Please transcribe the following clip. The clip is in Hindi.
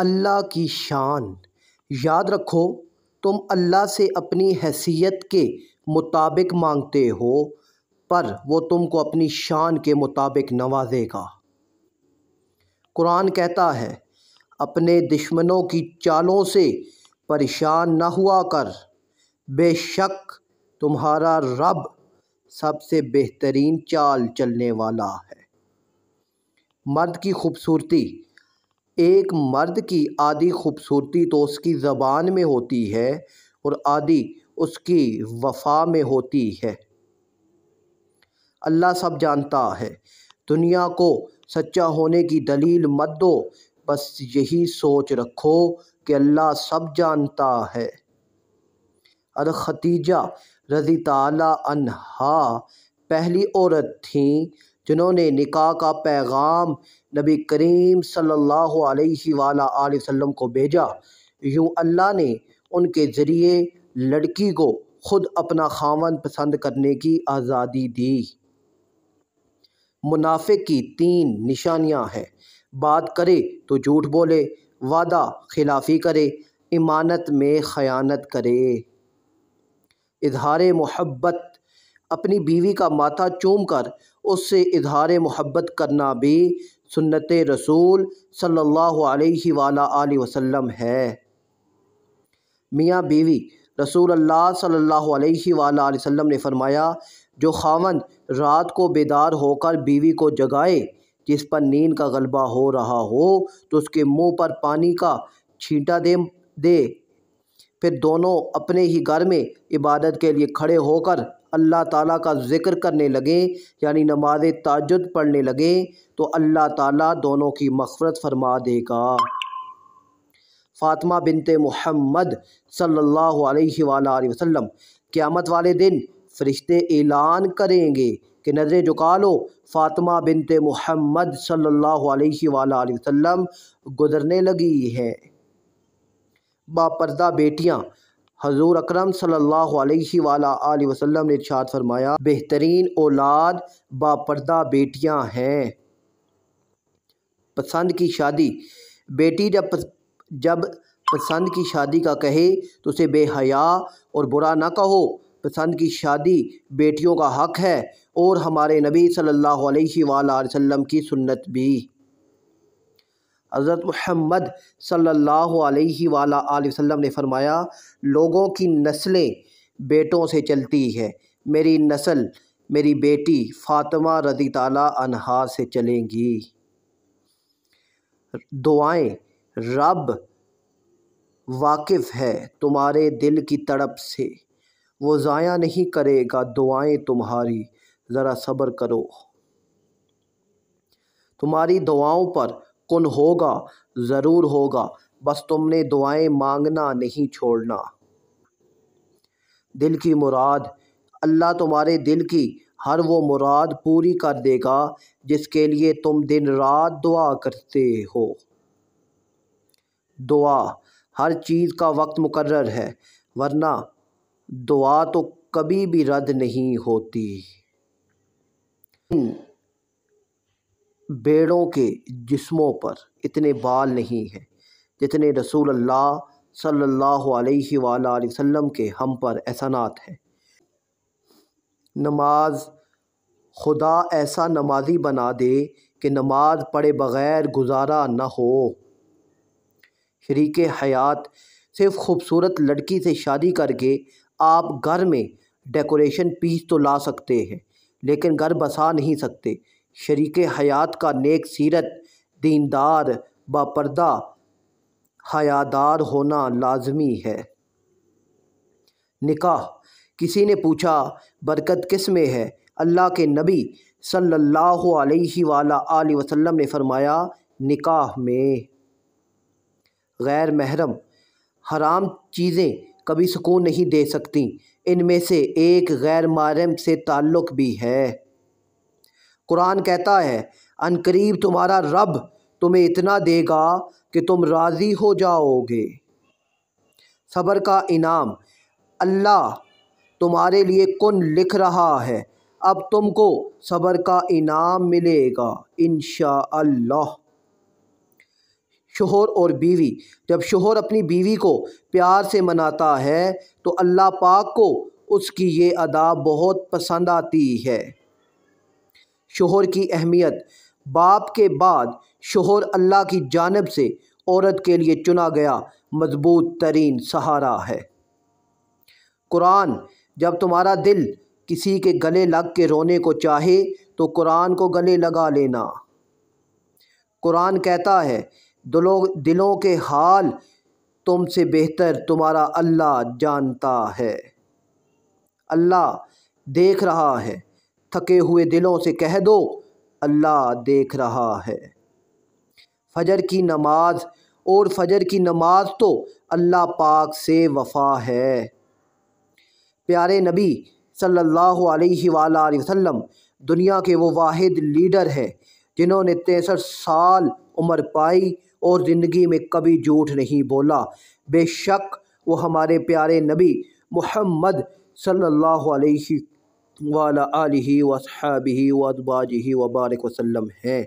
अल्लाह की शान याद रखो तुम अल्लाह से अपनी हैसियत के मुताबिक मांगते हो पर वो तुमको अपनी शान के मुताबिक नवाजेगा कुरान कहता है अपने दुश्मनों की चालों से परेशान न हुआ कर बेशक तुम्हारा रब सबसे बेहतरीन चाल चलने वाला है मर्द की खूबसूरती एक मर्द की आधी खूबसूरती तो उसकी ज़बान में होती है और आधी उसकी वफा में होती है अल्लाह सब जानता है दुनिया को सच्चा होने की दलील मत दो बस यही सोच रखो कि अल्लाह सब जानता है अर खतीजा रजी तहा पहली औरत थी जिन्होंने निकाह का पैगाम नबी करीम सल्लल्लाहु अलैहि वसल्लम को भेजा यूँ अल्लाह ने उनके ज़रिए लड़की को ख़ुद अपना खावन पसंद करने की आज़ादी दी मुनाफे की तीन निशानियां हैं बात करे तो झूठ बोले वादा खिलाफी करे इमानत में ख़यानत करे इजहार मोहब्बत अपनी बीवी का माथा चूम कर उससे इजहार मोहब्बत करना भी सुन्नत रसूल सल्लल्लाहु अलैहि सल्ला वसल्लम है मियाँ बीवी रसूल अल्लाह सल्लल्लाहु अलैहि वसल्लम ने फरमाया जो खावन रात को बेदार होकर बीवी को जगाए जिस पर नींद का गलबा हो रहा हो तो उसके मुंह पर पानी का छींटा दे दे फिर दोनों अपने ही घर में इबादत के लिए खड़े होकर अल्लाह ताला का ज़िक्र करने लगे यानी नमाज ताजुद पढ़ने लगे तो अल्लाह ताला दोनों की मफ़रत फरमा देगा फ़ातिमा बिनते मोहम्मद सल्लल्लाहु अलैहि वसल्लम क़्यामत वाले दिन फ़रिश्ते ऐलान करेंगे कि नजरें झुका लो फ़ातिमा बिनते मोहम्मद सल्लल्लाहु अलैहि वसल्लम गुजरने लगी है बापरदा बेटियाँ हजूर अक्रम सल्लल्लाहु सल्ला ने इर्शाद फरमाया बेहतरीन औलाद बापर्दा बेटियाँ हैं पसंद की शादी बेटी जब पस, जब पसंद की शादी का कहे तो उसे बेहया और बुरा ना कहो पसंद की शादी बेटियों का हक है और हमारे नबी सल्लल्लाहु अलैहि वसम की सुन्नत भी हज़रत महमद सल्ला वसम ने फरमाया लोगों की नस्लें बेटों से चलती है मेरी नस्ल मेरी बेटी फ़ातिमा रदी ताला अनहार से चलेंगी दुआएं रब वाकिफ़ है तुम्हारे दिल की तड़प से वो ज़ाया नहीं करेगा दुआएं तुम्हारी ज़रा सब्र करो तुम्हारी दुआओं पर कन होगा ज़रूर होगा बस तुमने दुआएं मांगना नहीं छोड़ना दिल की मुराद अल्लाह तुम्हारे दिल की हर वो मुराद पूरी कर देगा जिसके लिए तुम दिन रात दुआ करते हो दुआ हर चीज़ का वक्त मुकर्र है वरना दुआ तो कभी भी रद्द नहीं होती बेड़ों के जिस्मों पर इतने बाल नहीं हैं जितने रसूल अल्लाह सल्लल्लाहु अलैहि वसल्लम के हम पर एहसानात हैं नमाज खुदा ऐसा नमाजी बना दे कि नमाज पढ़े बग़ैर गुजारा न हो शरीक हयात सिर्फ खूबसूरत लड़की से शादी करके आप घर में डेकोरेशन पीस तो ला सकते हैं लेकिन घर बसा नहीं सकते शरीक हयात का नेक सीरत दीनदार बापरदा हयादार होना लाजमी है निकाह किसी ने पूछा बरकत किस में है अल्लाह के नबी सल्लल्लाहु अलैहि सल्ला वसल्लम ने फरमाया निकाह में गैर महरम हराम चीज़ें कभी सुकून नहीं दे सकती इनमें से एक गैर महरम से ताल्लुक़ भी है कुरान कहता है अनकरीब तुम्हारा रब तुम्हें इतना देगा कि तुम राज़ी हो जाओगे सब्र का इनाम अल्लाह तुम्हारे लिए कुन लिख रहा है अब तुमको सब्र का इनाम मिलेगा इन शोहर और बीवी जब शोहर अपनी बीवी को प्यार से मनाता है तो अल्लाह पाक को उसकी ये अदा बहुत पसंद आती है शोहर की अहमियत बाप के बाद शोहर अल्लाह की जानब से औरत के लिए चुना गया मजबूत तरीन सहारा है कुरान जब तुम्हारा दिल किसी के गले लग के रोने को चाहे तो कुरान को गले लगा लेना कुरान कहता है दिलों दिलों के हाल तुमसे बेहतर तुम्हारा अल्लाह जानता है अल्लाह देख रहा है थके हुए दिलों से कह दो अल्लाह देख रहा है फजर की नमाज और फजर की नमाज तो अल्लाह पाक से वफा है प्यारे नबी सल्लल्लाहु अलैहि वसल्लम दुनिया के वो वाहिद लीडर हैं जिन्होंने तिरसठ साल उम्र पाई और ज़िंदगी में कभी झूठ नहीं बोला बेशक वो हमारे प्यारे नबी मोहम्मद सल्लल्लाहु अलैहि वाला आलि वसहाबी वबाजह वबारक वसलम है